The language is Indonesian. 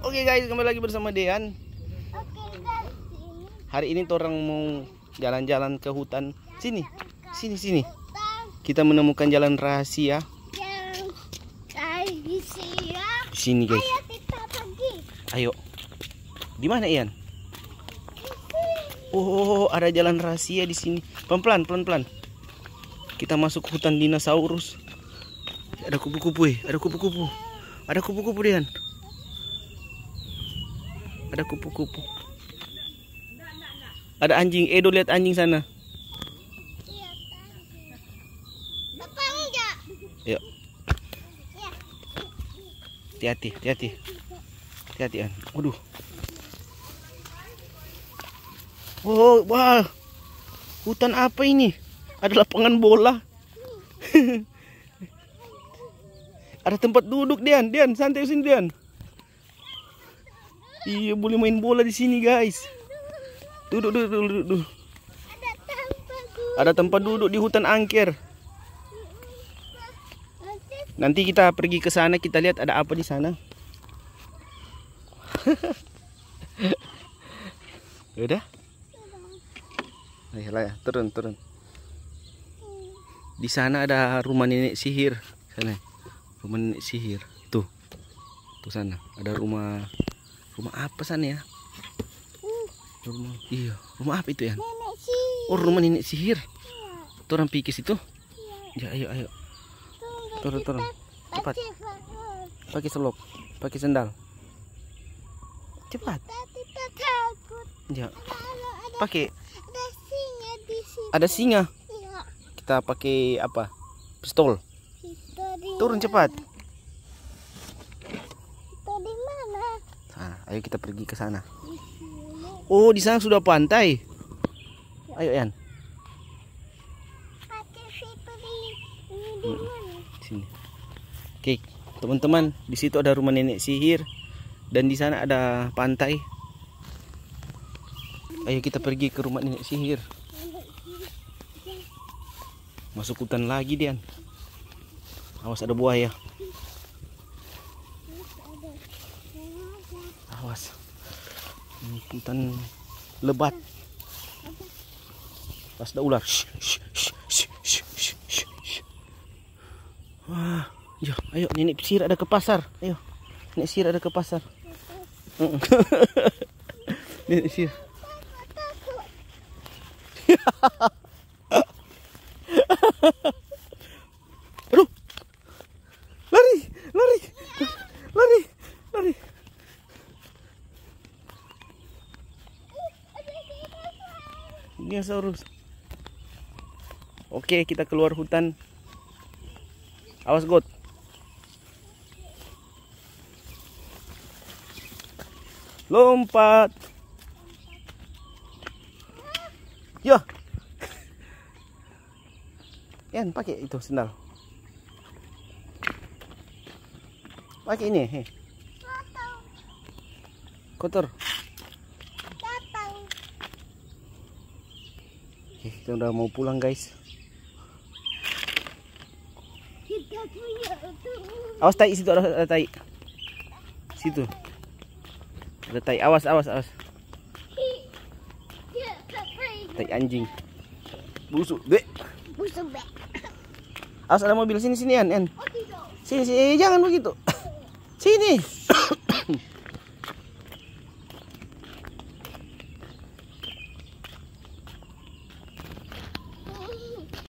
Oke okay guys, kembali lagi bersama Dean. Hari ini orang mau jalan-jalan ke hutan. Sini, sini, sini. Kita menemukan jalan rahasia. Sini guys. Ayo. Di mana Ian? Oh, oh, oh, ada jalan rahasia di sini. Pelan-pelan, pelan-pelan. Kita masuk hutan dinosaurus. Ada kupu-kupu, eh. ada kupu-kupu. Ada kupu-kupu Dean. Ada kupu-kupu. Ada anjing. Edo lihat anjing sana. Iya, hati-hati, hati-hati. Hati-hati, An. Waduh. Oh, wah. Hutan apa ini? Ada lapangan bola. Ada tempat duduk, Dian. Dian, santai sini, Dian. Iya boleh main bola di sini guys. Duduk duduk duduk. duduk. Ada tempat Ada tempat duduk di hutan angker. Nanti kita pergi ke sana kita lihat ada apa di sana. Ya udah? Ayolah ya, turun turun. Di sana ada rumah nenek sihir. Sana. Rumah nenek sihir. Tuh. Tuh sana, ada rumah rumah apa sana ya uh. rumah iya rumah apa itu ya nenek sihir. oh rumah nenek sihir iya. turun pikis itu iya. ya ayo ayo turun turun cepat pakai selop pakai sendal cepat ya pakai ada singa di sini ada singa iya. kita pakai apa pistol turun cepat Nah, ayo kita pergi ke sana. Oh, di sana sudah pantai. Ayo, Yan. Sini. Oke, teman-teman, di situ ada rumah nenek sihir dan di sana ada pantai. Ayo kita pergi ke rumah nenek sihir. Masuk hutan lagi, Dian. Awas ada buaya. awas punten lebat pas ada ular wah ya ayo nenek sir ada ke pasar ayo nenek sir ada ke pasar nenek sir Ha ha ha. dinosaurus. Oke, kita keluar hutan. Awas God. Lompat. Yo. Yan, pakai itu sandal Pakai ini, heh. Kotor. Kotor. Oke, kita udah mau pulang guys. Awas tai situ ada, tai. Situ. Ada tai. Awas, awas, awas. Tai anjing. Busuk, be. Busuk, be. Awas ada mobil sini sini An, An. Sini sini, jangan begitu. Sini.